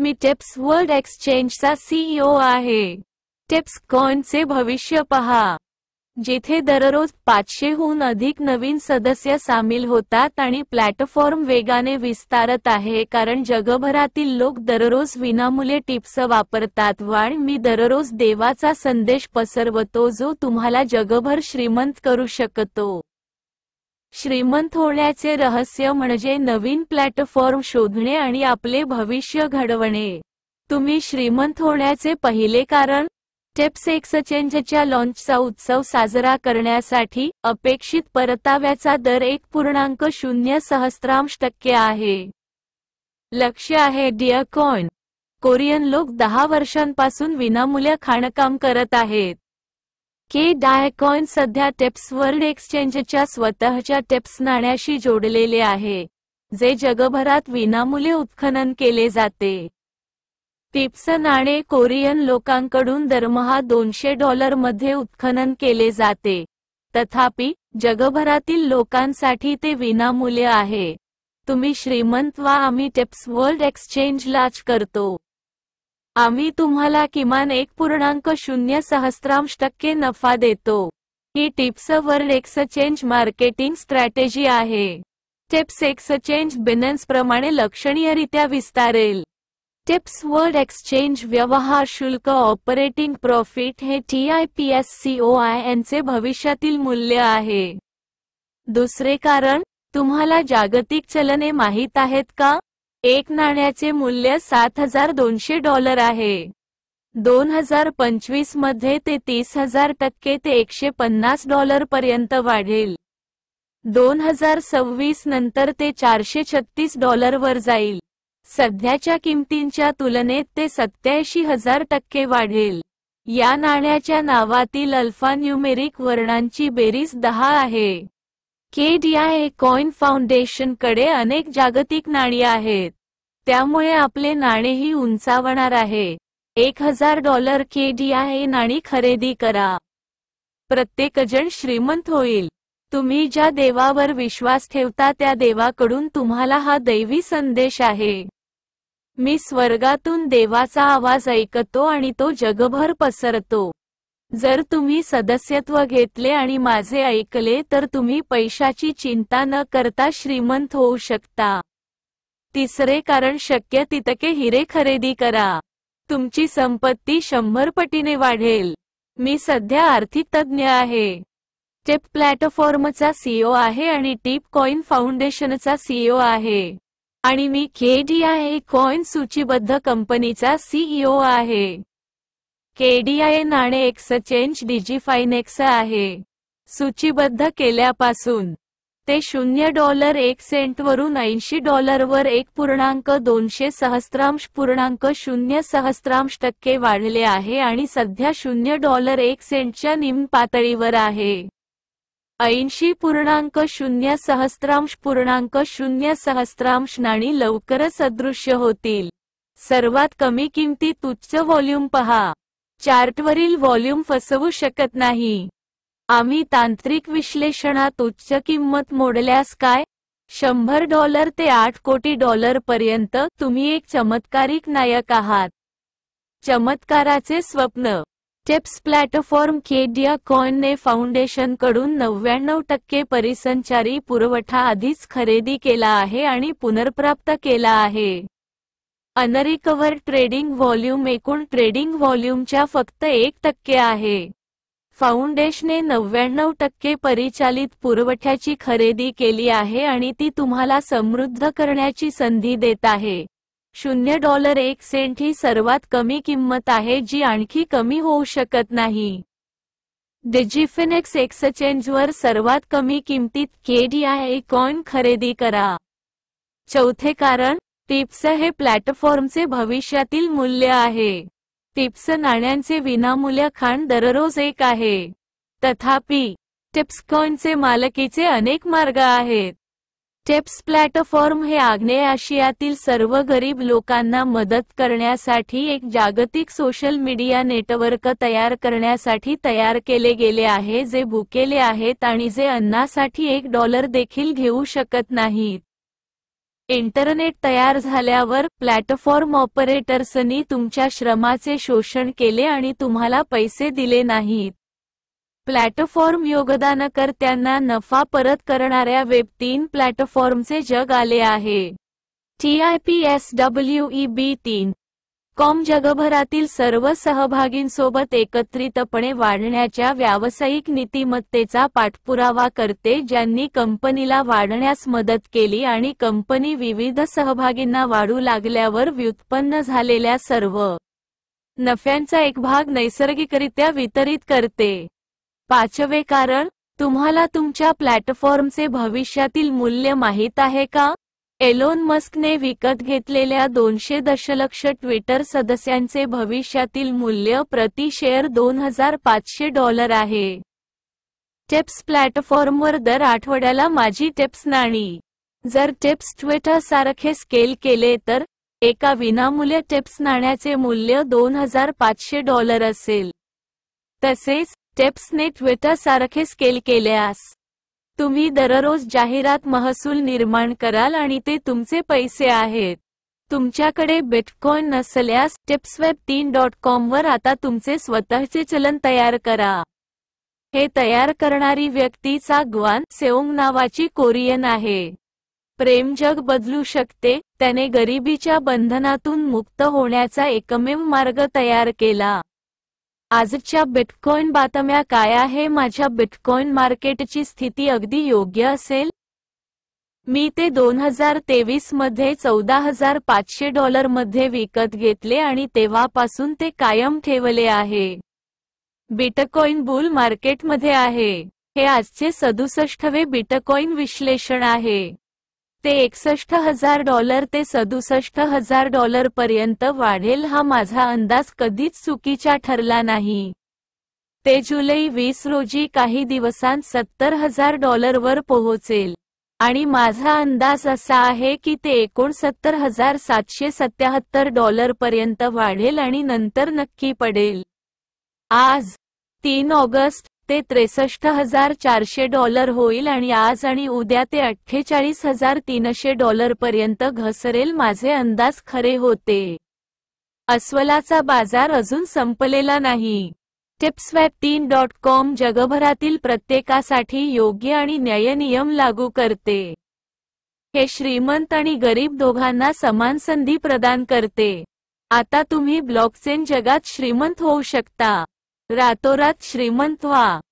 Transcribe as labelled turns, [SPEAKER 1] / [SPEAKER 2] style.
[SPEAKER 1] मी TIPS world exchange एक्सचेंजचा CEO e आहे TIPS कॉइनचे भविष्य पहा जेथे दररोज पाचशेहून अधिक नवीन सदस्य सामील होतात आणि प्लॅटफॉर्म वेगाने विस्तारत आहे कारण जगभरातील लोक दररोज विनामुले टिप्स वापरतात वाण मी दररोज देवाचा संदेश पसरवतो जो तुम्हाला जगभर श्रीमंत करू शकतो श्रीमंत होण्याचे रहस्य म्हणजे नवीन प्लॅटफॉर्म शोधणे आणि आपले भविष्य घडवणे तुम्ही श्रीमंत होण्याचे पहिले कारण टेप्स एक्सचेंजच्या लॉन्चचा उत्सव साजरा करण्यासाठी अपेक्षित परताव्याचा दर एक पूर्णांक शून्य सहस्त्रांश टक्के आहे लक्ष आहे डिअकॉन कोरियन लोक दहा वर्षांपासून विनामूल्य खाणकाम करत आहेत के डायकॉइन सध्या टेप्स वर्ल्ड एक्सचेंजच्या स्वतःच्या टेप्स नाण्याशी जोडलेले आहे जे जगभरात विनामूल्य उत्खनन केले जाते टिप्स नाणे कोरियन लोकांकडून दरमहा दोनशे मध्ये उत्खनन केले जाते तथापि जगभरातील लोकांसाठी ते विनामूल्य आहे तुम्ही श्रीमंत वा आम्ही टेप्स वर्ल्ड एक्सचेंज लाच करतो आम्ही तुम्हाला किमान एक पूर्णांक शून्य सहस्रांश टक्के नफा देतो ही TIPS world exchange marketing strategy आहे टिप्स एक्सचेंज बिनन्स प्रमाणे लक्षणीयरित्या विस्तारेल टिप्स वर्ल्ड एक्सचेंज व्यवहार शुल्क ऑपरेटिंग प्रॉफिट हे T I P S C O I यांचे भविष्यातील मूल्य आहे दुसरे कारण तुम्हाला जागतिक चलने माहीत आहेत का एक नाण्याचे मूल्य सात हजार दोनशे डॉलर आहे दोन हजार पंचवीस मध्ये ते तीस हजार टक्के ते एकशे पन्नास डॉलर पर्यंत वाढेल दोन हजार सव्वीस नंतर ते चारशे छत्तीस वर जाईल सध्याच्या किमतींच्या तुलनेत ते सत्याऐंशी हजार टक्के वाढेल या नाण्याच्या नावातील अल्फान्युमेरिक वर्णांची बेरीज दहा आहे केडीआय कॉइन कडे अनेक जागतिक नाणी आहेत त्यामुळे आपले नाणेही उंचावणार आहे एक हजार डॉलर केडीआय नाणी खरेदी करा प्रत्येकजण श्रीमंत होईल तुम्ही ज्या देवावर विश्वास ठेवता त्या देवाकडून तुम्हाला हा दैवी संदेश आहे मी स्वर्गातून देवाचा आवाज ऐकतो आणि तो जगभर पसरतो जर तुम्ही सदस्यत्व घेतले आणि माझे ऐकले तर तुम्ही पैशाची चिंता न करता श्रीमंत होऊ शकता तिसरे कारण शक्य तितके हिरे खरेदी करा तुमची संपत्ती शंभर पटीने वाढेल मी सध्या आर्थिक तज्ज्ञ आहे टेप प्लॅटफॉर्मचा सीईओ आहे आणि टीप कॉइन फाउंडेशनचा सीईओ आहे आणि मी खेडी आहे कॉइन सूचीबद्ध कंपनीचा सीईओ आहे केडीआय नाणे एक्सचेंज एक्स आहे सूचीबद्ध केल्यापासून ते शून्य डॉलर एक वरून ऐंशी डॉलरवर एक पूर्णांक दोनशे सहस्त्रांश पूर्णांक शून्य सहस्त्रांश टक्के वाढले आहे आणि सध्या शून्य डॉलर एक सेंटच्या निम्न पातळीवर आहे ऐंशी पूर्णांक शून्य सहस्त्रांश पूर्णांक शून्य सहस्त्रांश नाणी लवकरच अदृश्य होतील सर्वात कमी किमती उच्च व्हॉल्यूम पहा चार्टवरील व्हॉल्यूम फसवू शकत नाही आम्ही तांत्रिक विश्लेषणात उच्च किंमत मोडल्यास काय शंभर डॉलर ते आठ कोटी डॉलर पर्यंत तुम्ही एक चमत्कारिक नायक आहात चमत्काराचे स्वप्न टेप्स प्लॅटफॉर्म केडिया कॉइनने फाउंडेशन कडून नव्याण्णव टक्के परिसंचारी पुरवठा आधीच खरेदी केला आहे आणि पुनर्प्राप्त केला आहे अनरिकवर ट्रेडिंग व्हॉल्यूम एकूण ट्रेडिंग व्हॉल्यूमच्या फक्त एक टक्के आहे फाउंडेशने नव्याण्णव टक्के परिचालित पुरवठ्याची खरेदी केली आहे आणि ती तुम्हाला समृद्ध करण्याची संधी देत आहे शून्य डॉलर एक सेंट ही सर्वात कमी किंमत आहे जी आणखी कमी होऊ शकत नाही डिजिफिनेक्स एक्सचेंजवर सर्वात कमी किमतीत केडीआय कॉइन खरेदी करा चौथे कारण टिप्स हे प्लॅटफॉर्मचे भविष्यातील मूल्य आहे टिप्स नाण्यांचे विनामूल्य खाण दररोज एक आहे तथापि टिप्स कॉइनचे मालकीचे अनेक मार्ग आहेत टिप्स प्लॅटफॉर्म हे आग्नेय आशियातील सर्व गरीब लोकांना मदत करण्यासाठी एक जागतिक सोशल मीडिया नेटवर्क तयार करण्यासाठी तयार केले गेले आहे जे भुकेले आहेत आणि जे अन्नासाठी एक डॉलर देखील घेऊ शकत नाहीत इंटरनेट तयार झाल्यावर प्लॅटफॉर्म ऑपरेटर्सनी तुमच्या श्रमाचे शोषण केले आणि तुम्हाला पैसे दिले नाहीत प्लॅटफॉर्म योगदानकर्त्यांना नफा परत करणाऱ्या वेब तीन प्लॅटफॉर्मचे जग आले आहे T I P S W B तीन कॉम जगभरातील सर्व सहभागींसोबत एकत्रितपणे वाढण्याच्या व्यावसायिक नीतिमत्तेचा पाठपुरावा करते ज्यांनी कंपनीला वाढण्यास मदत केली आणि कंपनी विविध सहभागींना वाढू लागल्यावर व्युत्पन्न झालेल्या सर्व नफ्यांचा एक भाग नैसर्गिकरित्या वितरित करते पाचवे कारण तुम्हाला तुमच्या प्लॅटफॉर्मचे भविष्यातील मूल्य माहीत आहे का एलोन मस्कने विकत घेतलेल्या दोनशे दशलक्ष ट्विटर सदस्यांचे भविष्यातील मूल्य प्रति शेअर दोन हजार पाचशे डॉलर आहे टेप्स प्लॅटफॉर्मवर दर आठवड्याला माझी टेप्स नाणी जर टेप्स ट्विटर सारखे स्केल केले तर एका विनामूल्य टेप्स नाण्याचे मूल्य दोन हजार पाचशे डॉलर असेल तसेच टेप्सने ट्विटर सारखे स्केल केल्यास तुम्ही दररोज जाहिरात महसूल निर्माण कराल आणि ते तुमचे पैसे आहेत तुमच्याकडे बिटकॉइन नसल्यास टिप्सवेब तीन डॉट कॉमवर आता तुमचे स्वतःचे चलन तयार करा हे तयार करणारी व्यक्तीचा ग्वान सेओंग नावाची कोरियन आहे प्रेम जग बदलू शकते त्याने गरिबीच्या बंधनातून मुक्त होण्याचा एकमेव मार्ग तयार केला आजच्या बिटकॉइन बातम्या काय आहे माझ्या बिटकॉइन मार्केटची स्थिती अगदी योग्य असेल मी ते 2023 हजार तेवीस मध्ये चौदा हजार पाचशे डॉलरमध्ये विकत घेतले आणि तेव्हापासून ते कायम ठेवले आहे बिटकॉइन बुल मध्ये आहे हे आजचे सदुसष्टवे बिटकॉइन विश्लेषण आहे ते एकसष्ट हजार डॉलर ते सदुसष्ट हजार डॉलर पर्यंत वाढेल हा माझा अंदाज कधीच चुकीचा ठरला नाही ते जुलै वीस रोजी काही दिवसांत सत्तर हजार डॉलरवर पोहोचेल आणि माझा अंदाज असा आहे की ते एकोणसत्तर हजार सातशे सत्याहत्तर पर्यंत वाढेल आणि नंतर नक्की पडेल आज तीन ऑगस्ट ते त्रेसष्ट हजार चारशे डॉलर होईल आणि आज आणि उद्या ते अठ्ठेचाळीस हजार तीनशे पर्यंत घसरेल माझे अंदाज खरे होते अस्वलाचा बाजार अजून संपलेला नाही टिप्सवेब तीन डॉट कॉम जगभरातील प्रत्येकासाठी योग्य आणि न्याय नियम लागू करते हे श्रीमंत आणि गरीब दोघांना समान संधी प्रदान करते आता तुम्ही ब्लॉकचेन जगात श्रीमंत होऊ शकता रातोरात श्रीमंत व्हा